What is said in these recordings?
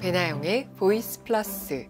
배나영의 보이스 플러스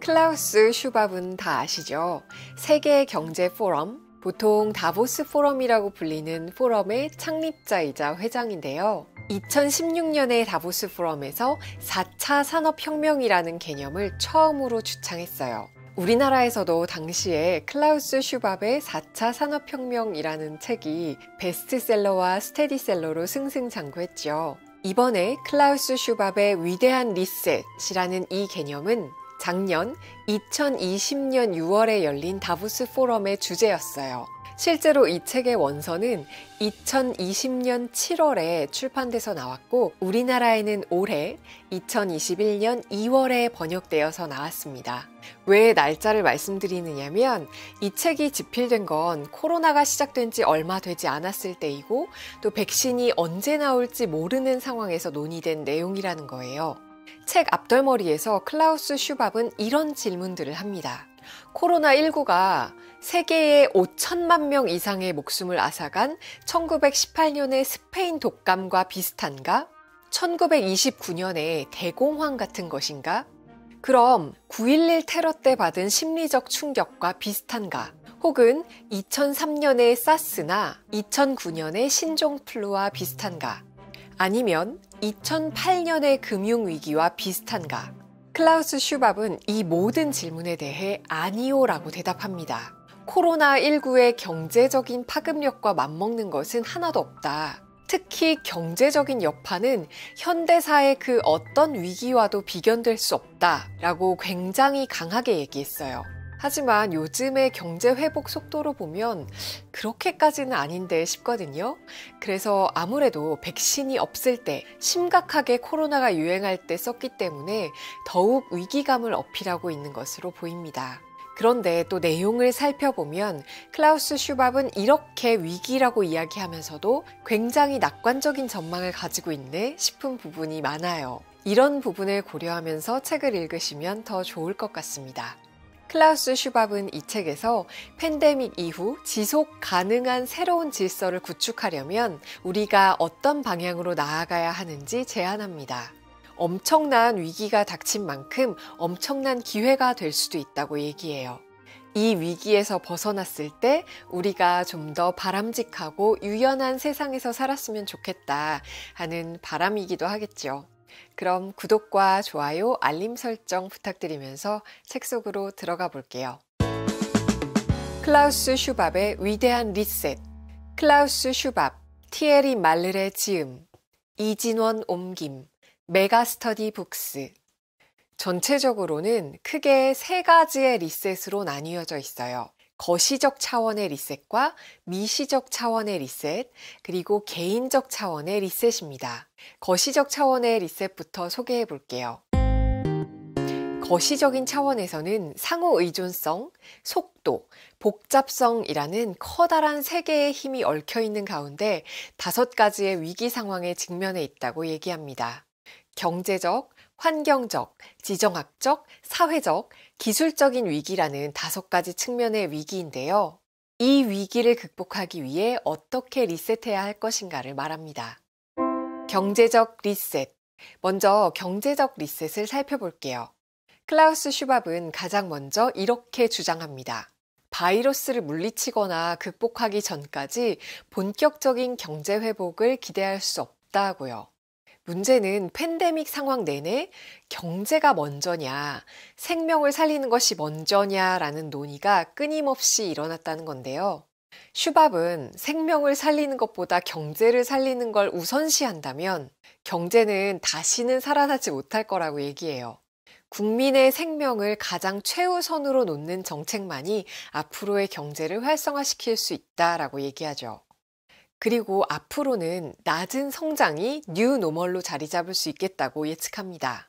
클라우스 슈밥은 다 아시죠? 세계 경제 포럼, 보통 다보스 포럼이라고 불리는 포럼의 창립자이자 회장인데요. 2016년에 다보스 포럼에서 4차 산업혁명이라는 개념을 처음으로 주창했어요. 우리나라에서도 당시에 클라우스 슈밥의 4차 산업혁명이라는 책이 베스트셀러와 스테디셀러로 승승장구했죠. 이번에 클라우스 슈밥의 위대한 리셋이라는 이 개념은 작년 2020년 6월에 열린 다보스 포럼의 주제였어요. 실제로 이 책의 원서는 2020년 7월에 출판돼서 나왔고 우리나라에는 올해 2021년 2월에 번역되어서 나왔습니다. 왜 날짜를 말씀드리느냐면 이 책이 집필된 건 코로나가 시작된 지 얼마 되지 않았을 때이고 또 백신이 언제 나올지 모르는 상황에서 논의된 내용이라는 거예요. 책 앞덜머리에서 클라우스 슈밥은 이런 질문들을 합니다. 코로나19가 세계의 5천만 명 이상의 목숨을 앗아간 1918년의 스페인 독감과 비슷한가? 1929년의 대공황 같은 것인가? 그럼 9.11 테러 때 받은 심리적 충격과 비슷한가? 혹은 2003년의 사스나 2009년의 신종플루와 비슷한가? 아니면 2008년의 금융위기와 비슷한가? 클라우스 슈밥은 이 모든 질문에 대해 아니오라고 대답합니다. 코로나19의 경제적인 파급력과 맞먹는 것은 하나도 없다. 특히 경제적인 여파는 현대사의 그 어떤 위기와도 비견될 수 없다. 라고 굉장히 강하게 얘기했어요. 하지만 요즘의 경제 회복 속도로 보면 그렇게까지는 아닌데 싶거든요. 그래서 아무래도 백신이 없을 때 심각하게 코로나가 유행할 때 썼기 때문에 더욱 위기감을 어필하고 있는 것으로 보입니다. 그런데 또 내용을 살펴보면 클라우스 슈밥은 이렇게 위기라고 이야기하면서도 굉장히 낙관적인 전망을 가지고 있네 싶은 부분이 많아요. 이런 부분을 고려하면서 책을 읽으시면 더 좋을 것 같습니다. 클라우스 슈밥은 이 책에서 팬데믹 이후 지속 가능한 새로운 질서를 구축하려면 우리가 어떤 방향으로 나아가야 하는지 제안합니다. 엄청난 위기가 닥친 만큼 엄청난 기회가 될 수도 있다고 얘기해요. 이 위기에서 벗어났을 때 우리가 좀 더 바람직하고 유연한 세상에서 살았으면 좋겠다 하는 바람이기도 하겠죠. 그럼 구독과 좋아요, 알림 설정 부탁드리면서 책 속으로 들어가 볼게요. 클라우스 슈밥의 위대한 리셋. 클라우스 슈밥, 티에리 말르의 지음. 이진원 옮김. 메가스터디 북스. 전체적으로는 크게 세 가지의 리셋으로 나뉘어져 있어요. 거시적 차원의 리셋과 미시적 차원의 리셋, 그리고 개인적 차원의 리셋입니다. 거시적 차원의 리셋부터 소개해 볼게요. 거시적인 차원에서는 상호 의존성, 속도, 복잡성이라는 커다란 세계의 힘이 얽혀 있는 가운데 다섯 가지의 위기 상황에 직면해 있다고 얘기합니다. 경제적, 환경적, 지정학적, 사회적, 기술적인 위기라는 다섯 가지 측면의 위기인데요. 이 위기를 극복하기 위해 어떻게 리셋해야 할 것인가를 말합니다. 경제적 리셋. 먼저 경제적 리셋을 살펴볼게요. 클라우스 슈밥은 가장 먼저 이렇게 주장합니다. 바이러스를 물리치거나 극복하기 전까지 본격적인 경제 회복을 기대할 수 없다고요. 문제는 팬데믹 상황 내내 경제가 먼저냐, 생명을 살리는 것이 먼저냐라는 논의가 끊임없이 일어났다는 건데요. 슈밥은 생명을 살리는 것보다 경제를 살리는 걸 우선시한다면 경제는 다시는 살아나지 못할 거라고 얘기해요. 국민의 생명을 가장 최우선으로 놓는 정책만이 앞으로의 경제를 활성화시킬 수 있다라고 얘기하죠. 그리고 앞으로는 낮은 성장이 뉴노멀로 자리 잡을 수 있겠다고 예측합니다.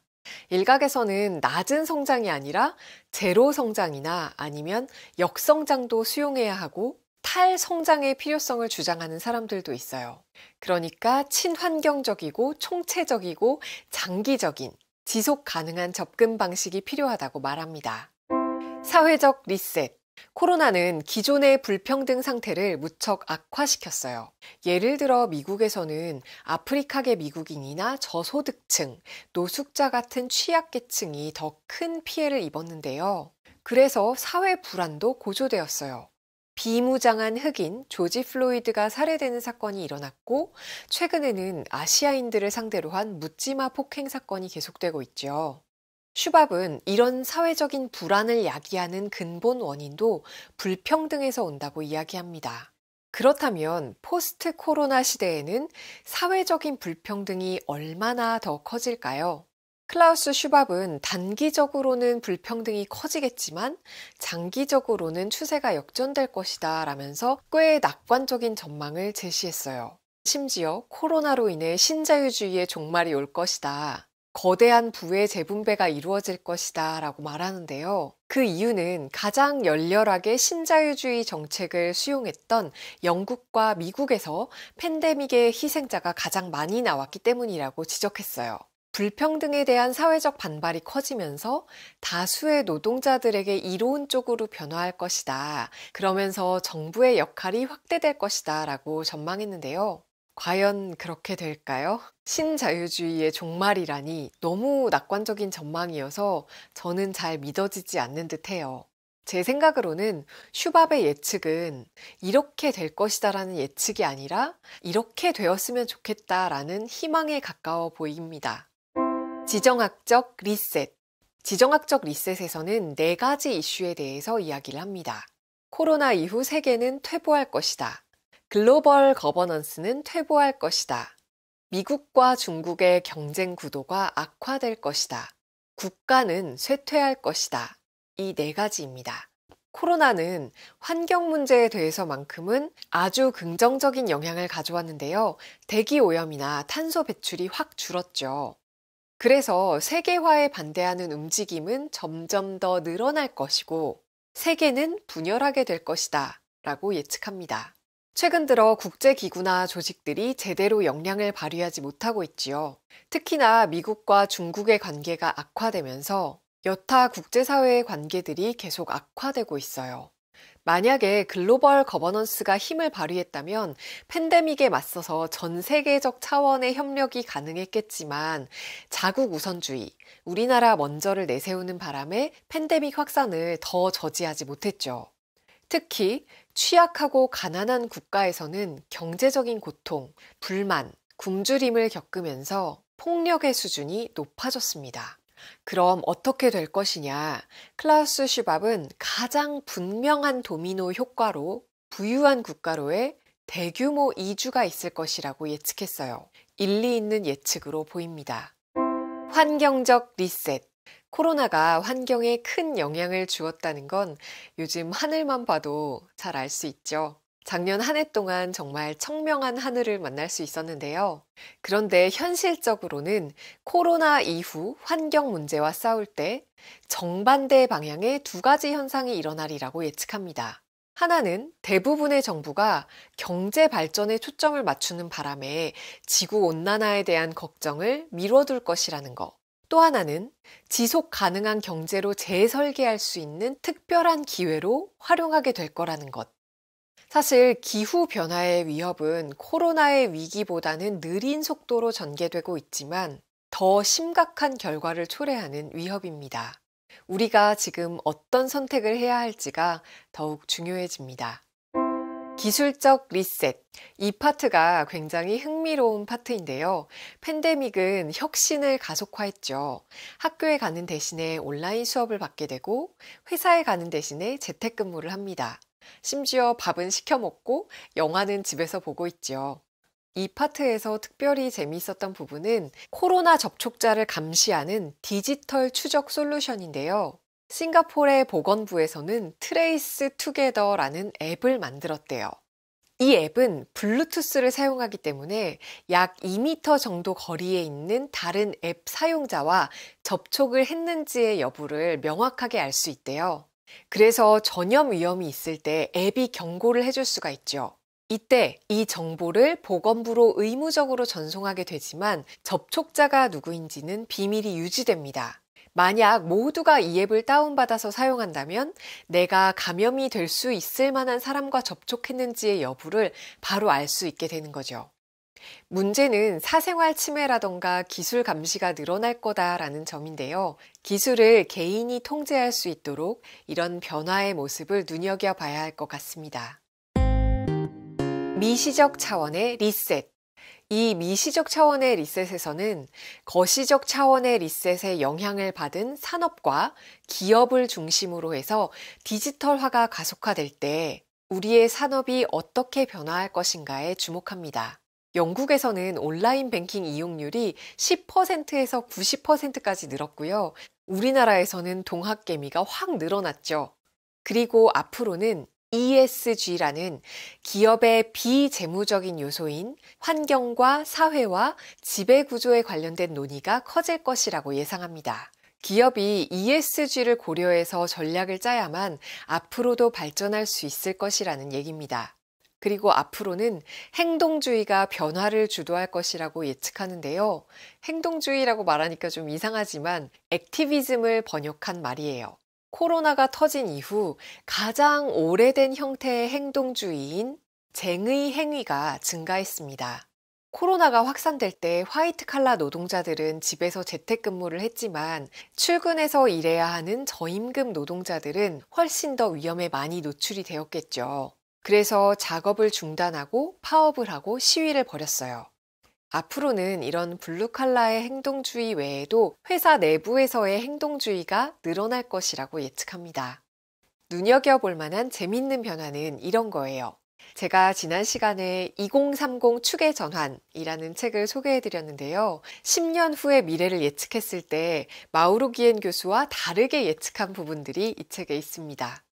일각에서는 낮은 성장이 아니라 제로 성장이나 아니면 역성장도 수용해야 하고 탈성장의 필요성을 주장하는 사람들도 있어요. 그러니까 친환경적이고 총체적이고 장기적인 지속 가능한 접근 방식이 필요하다고 말합니다. 사회적 리셋, 코로나는 기존의 불평등 상태를 무척 악화시켰어요. 예를 들어 미국에서는 아프리카계 미국인이나 저소득층, 노숙자 같은 취약계층이 더 큰 피해를 입었는데요. 그래서 사회 불안도 고조되었어요. 비무장한 흑인 조지 플로이드가 살해되는 사건이 일어났고, 최근에는 아시아인들을 상대로 한 묻지마 폭행 사건이 계속되고 있죠. 슈밥은 이런 사회적인 불안을 야기하는 근본 원인도 불평등에서 온다고 이야기합니다. 그렇다면 포스트 코로나 시대에는 사회적인 불평등이 얼마나 더 커질까요? 클라우스 슈밥은 단기적으로는 불평등이 커지겠지만 장기적으로는 추세가 역전될 것이다 라면서 꽤 낙관적인 전망을 제시했어요. 심지어 코로나로 인해 신자유주의의 종말이 올 것이다. 거대한 부의 재분배가 이루어질 것이다 라고 말하는데요. 그 이유는 가장 열렬하게 신자유주의 정책을 수용했던 영국과 미국에서 팬데믹의 희생자가 가장 많이 나왔기 때문이라고 지적했어요. 불평등에 대한 사회적 반발이 커지면서 다수의 노동자들에게 이로운 쪽으로 변화할 것이다. 그러면서 정부의 역할이 확대될 것이다. 라고 전망했는데요. 과연 그렇게 될까요? 신자유주의의 종말이라니 너무 낙관적인 전망이어서 저는 잘 믿어지지 않는 듯 해요. 제 생각으로는 슈밥의 예측은 이렇게 될 것이다라는 예측이 아니라 이렇게 되었으면 좋겠다라는 희망에 가까워 보입니다. 지정학적 리셋. 지정학적 리셋에서는 네 가지 이슈에 대해서 이야기를 합니다. 코로나 이후 세계는 퇴보할 것이다. 글로벌 거버넌스는 퇴보할 것이다. 미국과 중국의 경쟁 구도가 악화될 것이다. 국가는 쇠퇴할 것이다. 이 네 가지입니다. 코로나는 환경 문제에 대해서만큼은 아주 긍정적인 영향을 가져왔는데요. 대기 오염이나 탄소 배출이 확 줄었죠. 그래서 세계화에 반대하는 움직임은 점점 더 늘어날 것이고 세계는 분열하게 될 것이다. 라고 예측합니다. 최근 들어 국제기구나 조직들이 제대로 역량을 발휘하지 못하고 있지요. 특히나 미국과 중국의 관계가 악화되면서 여타 국제사회의 관계들이 계속 악화되고 있어요. 만약에 글로벌 거버넌스가 힘을 발휘했다면 팬데믹에 맞서서 전 세계적 차원의 협력이 가능했겠지만 자국 우선주의, 우리나라 먼저를 내세우는 바람에 팬데믹 확산을 더 저지하지 못했죠. 특히 취약하고 가난한 국가에서는 경제적인 고통, 불만, 굶주림을 겪으면서 폭력의 수준이 높아졌습니다. 그럼 어떻게 될 것이냐? 클라우스 슈밥은 가장 분명한 도미노 효과로 부유한 국가로의 대규모 이주가 있을 것이라고 예측했어요. 일리 있는 예측으로 보입니다. 환경적 리셋. 코로나가 환경에 큰 영향을 주었다는 건 요즘 하늘만 봐도 잘 알 수 있죠. 작년 한 해 동안 정말 청명한 하늘을 만날 수 있었는데요. 그런데 현실적으로는 코로나 이후 환경 문제와 싸울 때 정반대 방향의 두 가지 현상이 일어나리라고 예측합니다. 하나는 대부분의 정부가 경제 발전에 초점을 맞추는 바람에 지구 온난화에 대한 걱정을 미뤄둘 것이라는 것. 또 하나는 지속 가능한 경제로 재설계할 수 있는 특별한 기회로 활용하게 될 거라는 것. 사실 기후변화의 위협은 코로나의 위기보다는 느린 속도로 전개되고 있지만 더 심각한 결과를 초래하는 위협입니다. 우리가 지금 어떤 선택을 해야 할지가 더욱 중요해집니다. 기술적 리셋. 이 파트가 굉장히 흥미로운 파트인데요. 팬데믹은 혁신을 가속화했죠. 학교에 가는 대신에 온라인 수업을 받게 되고, 회사에 가는 대신에 재택근무를 합니다. 심지어 밥은 시켜 먹고, 영화는 집에서 보고 있죠. 이 파트에서 특별히 재미있었던 부분은 코로나 접촉자를 감시하는 디지털 추적 솔루션인데요. 싱가포르의 보건부에서는 트레이스 투게더라는 앱을 만들었대요. 이 앱은 블루투스를 사용하기 때문에 약 2m 정도 거리에 있는 다른 앱 사용자와 접촉을 했는지의 여부를 명확하게 알 수 있대요. 그래서 전염 위험이 있을 때 앱이 경고를 해줄 수가 있죠. 이때 이 정보를 보건부로 의무적으로 전송하게 되지만 접촉자가 누구인지는 비밀이 유지됩니다. 만약 모두가 이 앱을 다운받아서 사용한다면 내가 감염이 될 수 있을 만한 사람과 접촉했는지의 여부를 바로 알 수 있게 되는 거죠. 문제는 사생활 침해라던가 기술 감시가 늘어날 거다라는 점인데요. 기술을 개인이 통제할 수 있도록 이런 변화의 모습을 눈여겨봐야 할 것 같습니다. 미시적 차원의 리셋. 이 미시적 차원의 리셋에서는 거시적 차원의 리셋에 영향을 받은 산업과 기업을 중심으로 해서 디지털화가 가속화될 때 우리의 산업이 어떻게 변화할 것인가에 주목합니다. 영국에서는 온라인 뱅킹 이용률이 10%에서 90%까지 늘었고요. 우리나라에서는 동학개미가 확 늘어났죠. 그리고 앞으로는 ESG라는 기업의 비재무적인 요소인 환경과 사회와 지배 구조에 관련된 논의가 커질 것이라고 예상합니다. 기업이 ESG를 고려해서 전략을 짜야만 앞으로도 발전할 수 있을 것이라는 얘기입니다. 그리고 앞으로는 행동주의가 변화를 주도할 것이라고 예측하는데요. 행동주의라고 말하니까 좀 이상하지만 액티비즘을 번역한 말이에요. 코로나가 터진 이후 가장 오래된 형태의 행동주의인 쟁의 행위가 증가했습니다. 코로나가 확산될 때 화이트 칼라 노동자들은 집에서 재택근무를 했지만 출근해서 일해야 하는 저임금 노동자들은 훨씬 더 위험에 많이 노출이 되었겠죠. 그래서 작업을 중단하고 파업을 하고 시위를 벌였어요. 앞으로는 이런 블루칼라의 행동주의 외에도 회사 내부에서의 행동주의가 늘어날 것이라고 예측합니다. 눈여겨볼 만한 재밌는 변화는 이런 거예요. 제가 지난 시간에 2030 축의 전환이라는 책을 소개해 드렸는데요. 10년 후의 미래를 예측했을 때 마우로 기엔 교수와 다르게 예측한 부분들이 이 책에 있습니다.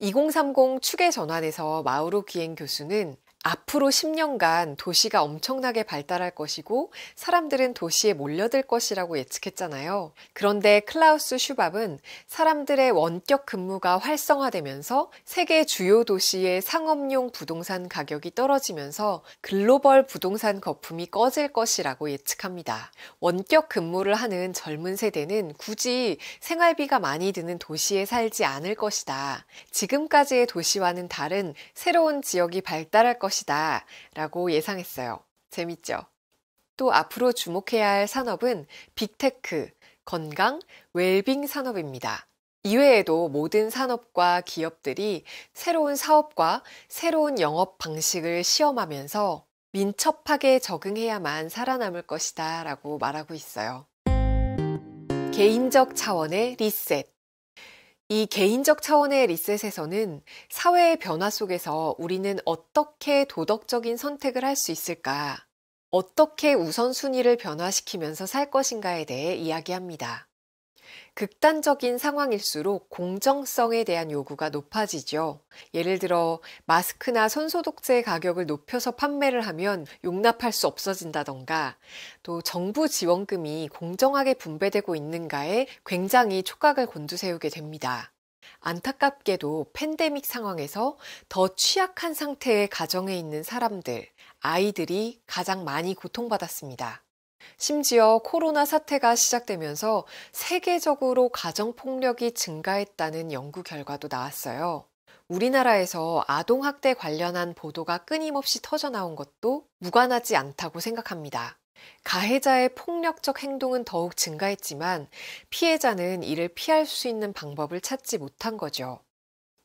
2030 축의 전환에서 마우로 기행 교수는 앞으로 10년간 도시가 엄청나게 발달할 것이고 사람들은 도시에 몰려들 것이라고 예측했잖아요. 그런데 클라우스 슈밥은 사람들의 원격 근무가 활성화되면서 세계 주요 도시의 상업용 부동산 가격이 떨어지면서 글로벌 부동산 거품이 꺼질 것이라고 예측합니다. 원격 근무를 하는 젊은 세대는 굳이 생활비가 많이 드는 도시에 살지 않을 것이다. 지금까지의 도시와는 다른 새로운 지역이 발달할 것이다. 것이다 라고 예상했어요. 재밌죠? 또 앞으로 주목해야 할 산업은 빅테크, 건강, 웰빙 산업입니다. 이외에도 모든 산업과 기업들이 새로운 사업과 새로운 영업 방식을 시험하면서 민첩하게 적응해야만 살아남을 것이다 라고 말하고 있어요. 개인적 차원의 리셋. 이 개인적 차원의 리셋에서는 사회의 변화 속에서 우리는 어떻게 도덕적인 선택을 할 수 있을까, 어떻게 우선순위를 변화시키면서 살 것인가에 대해 이야기합니다. 극단적인 상황일수록 공정성에 대한 요구가 높아지죠. 예를 들어 마스크나 손소독제 가격을 높여서 판매를 하면 용납할 수 없어진다던가 또 정부 지원금이 공정하게 분배되고 있는가에 굉장히 촉각을 곤두세우게 됩니다. 안타깝게도 팬데믹 상황에서 더 취약한 상태의 가정에 있는 사람들, 아이들이 가장 많이 고통받았습니다. 심지어 코로나 사태가 시작되면서 세계적으로 가정폭력이 증가했다는 연구 결과도 나왔어요. 우리나라에서 아동학대 관련한 보도가 끊임없이 터져나온 것도 무관하지 않다고 생각합니다. 가해자의 폭력적 행동은 더욱 증가했지만 피해자는 이를 피할 수 있는 방법을 찾지 못한 거죠.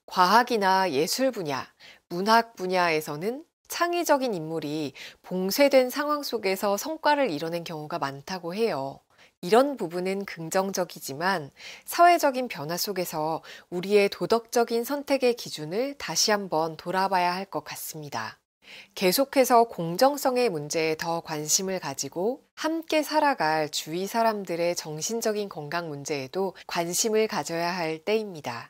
과학이나 예술 분야, 문학 분야에서는 창의적인 인물이 봉쇄된 상황 속에서 성과를 이뤄낸 경우가 많다고 해요. 이런 부분은 긍정적이지만 사회적인 변화 속에서 우리의 도덕적인 선택의 기준을 다시 한번 돌아봐야 할 것 같습니다. 계속해서 공정성의 문제에 더 관심을 가지고 함께 살아갈 주위 사람들의 정신적인 건강 문제에도 관심을 가져야 할 때입니다.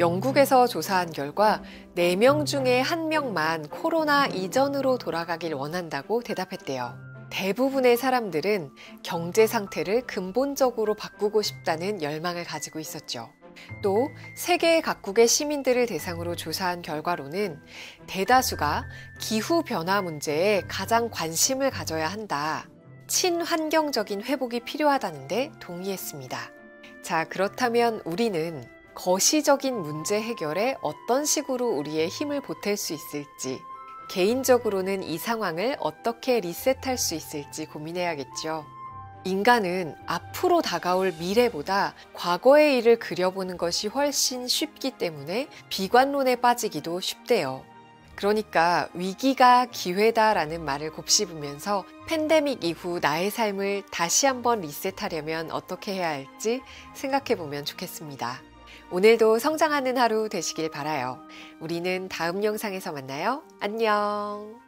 영국에서 조사한 결과 4명 중에 1명만 코로나 이전으로 돌아가길 원한다고 대답했대요. 대부분의 사람들은 경제 상태를 근본적으로 바꾸고 싶다는 열망을 가지고 있었죠. 또 세계 각국의 시민들을 대상으로 조사한 결과로는 대다수가 기후변화 문제에 가장 관심을 가져야 한다. 친환경적인 회복이 필요하다는데 동의했습니다. 자, 그렇다면 우리는 거시적인 문제 해결에 어떤 식으로 우리의 힘을 보탤 수 있을지, 개인적으로는 이 상황을 어떻게 리셋할 수 있을지 고민해야겠죠. 인간은 앞으로 다가올 미래보다 과거의 일을 그려보는 것이 훨씬 쉽기 때문에 비관론에 빠지기도 쉽대요. 그러니까 위기가 기회다라는 말을 곱씹으면서 팬데믹 이후 나의 삶을 다시 한번 리셋하려면 어떻게 해야 할지 생각해 보면 좋겠습니다. 오늘도 성장하는 하루 되시길 바라요. 우리는 다음 영상에서 만나요. 안녕.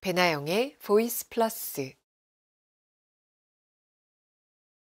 배나영의 보이스 플러스